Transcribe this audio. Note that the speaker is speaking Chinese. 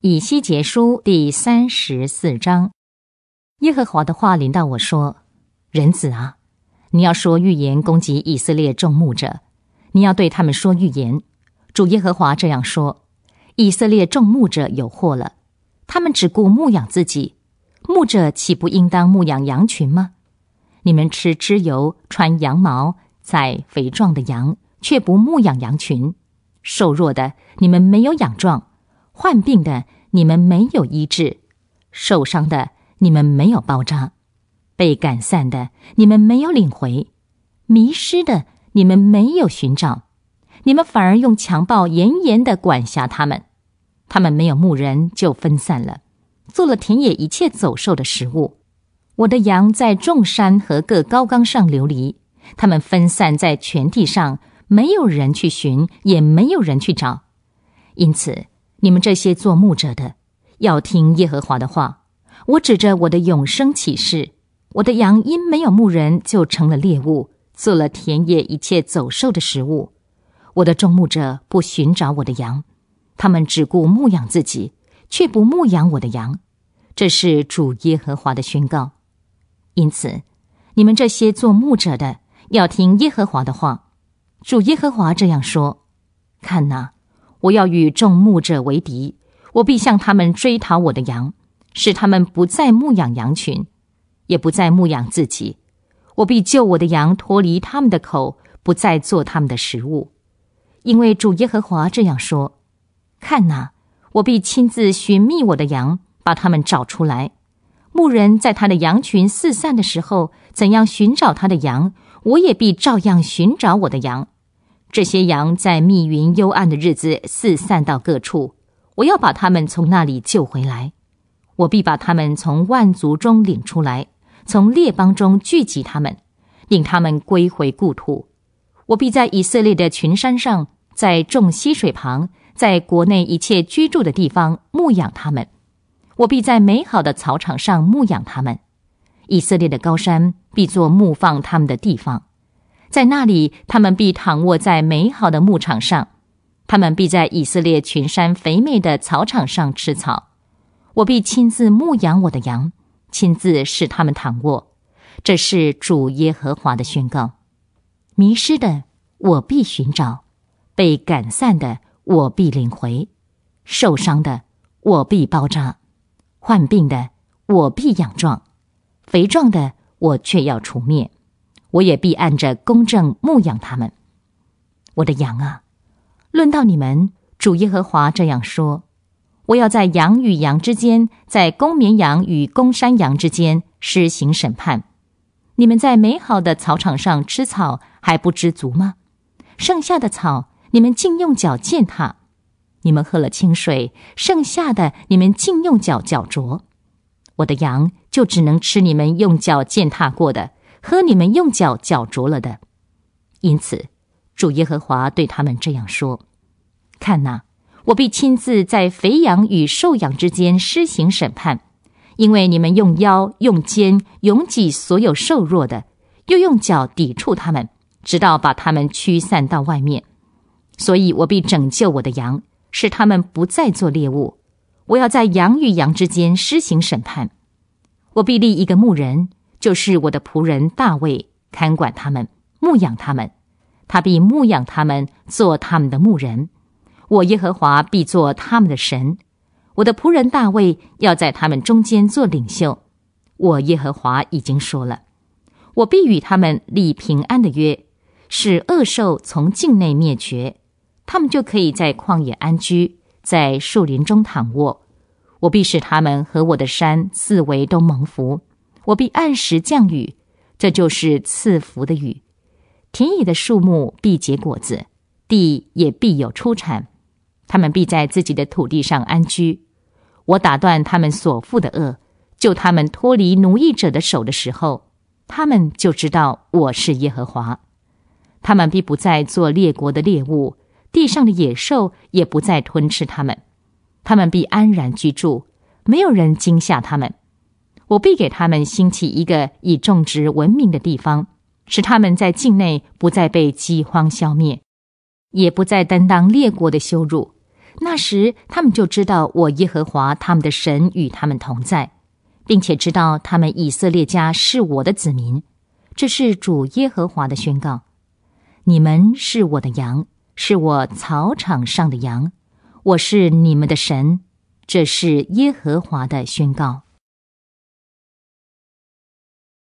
以西结书第三十四章，耶和华的话临到我说：“人子啊，你要说预言攻击以色列众牧者，你要对他们说预言。主耶和华这样说：以色列众牧者有祸了，他们只顾牧养自己，牧者岂不应当牧养羊群吗？你们吃脂油，穿羊毛，宰肥壮的羊，却不牧养羊群，瘦弱的你们没有养壮。”患病的你们没有医治，受伤的你们没有包扎，被赶散的你们没有领回，迷失的你们没有寻找，你们反而用强暴严严地管辖他们，他们没有牧人就分散了，做了田野一切走兽的食物。我的羊在众山和各高冈上流离，他们分散在全地上，没有人去寻，也没有人去找，因此。你们这些做牧者的，要听耶和华的话。我指着我的永生启示，我的羊因没有牧人，就成了猎物，做了田野一切走兽的食物。我的众牧者不寻找我的羊，他们只顾牧养自己，却不牧养我的羊。这是主耶和华的宣告。因此，你们这些做牧者的，要听耶和华的话。主耶和华这样说：看哪。我要与众牧者为敌，我必向他们追讨我的羊，使他们不再牧养羊群，也不再牧养自己。我必救我的羊脱离他们的口，不再做他们的食物。因为主耶和华这样说：看哪，我必亲自寻觅我的羊，把他们找出来。牧人在他的羊群四散的时候，怎样寻找他的羊，我也必照样寻找我的羊。这些羊在密云幽暗的日子四散到各处，我要把他们从那里救回来，我必把他们从万族中领出来，从列邦中聚集他们，令他们归回故土。我必在以色列的群山上，在众溪水旁，在国内一切居住的地方牧养他们，我必在美好的草场上牧养他们，以色列的高山必作牧放他们的地方。在那里，他们必躺卧在美好的牧场上；他们必在以色列群山肥美的草场上吃草。我必亲自牧养我的羊，亲自使他们躺卧。这是主耶和华的宣告。迷失的，我必寻找；被赶散的，我必领回；受伤的，我必包扎；患病的，我必养壮；肥壮的，我却要除灭。我也必按着公正牧养他们，我的羊啊！论到你们，主耶和华这样说：我要在羊与羊之间，在公绵羊与公山羊之间施行审判。你们在美好的草场上吃草还不知足吗？剩下的草，你们竟用脚践踏；你们喝了清水，剩下的你们竟用脚搅啄。我的羊就只能吃你们用脚践踏过的。和你们用脚搅浊了的，因此，主耶和华对他们这样说：“看哪，我必亲自在肥羊与瘦羊之间施行审判，因为你们用腰用肩拥挤所有瘦弱的，又用脚抵触他们，直到把他们驱散到外面。所以我必拯救我的羊，使他们不再做猎物。我要在羊与羊之间施行审判，我必立一个牧人。”就是我的仆人大卫看管他们、牧养他们，他必牧养他们，做他们的牧人；我耶和华必做他们的神。我的仆人大卫要在他们中间做领袖。我耶和华已经说了，我必与他们立平安的约，使恶兽从境内灭绝，他们就可以在旷野安居，在树林中躺卧。我必使他们和我的山四围都蒙福。我必按时降雨，这就是赐福的雨。田野的树木必结果子，地也必有出产。他们必在自己的土地上安居。我打断他们所负的恶，救他们脱离奴役者的手的时候，他们就知道我是耶和华。他们必不再做列国的猎物，地上的野兽也不再吞吃他们。他们必安然居住，没有人惊吓他们。我必给他们兴起一个以种植闻名的地方，使他们在境内不再被饥荒消灭，也不再担当列国的羞辱。那时，他们就知道我耶和华他们的神与他们同在，并且知道他们以色列家是我的子民。这是主耶和华的宣告：你们是我的羊，是我草场上的羊。我是你们的神。这是耶和华的宣告。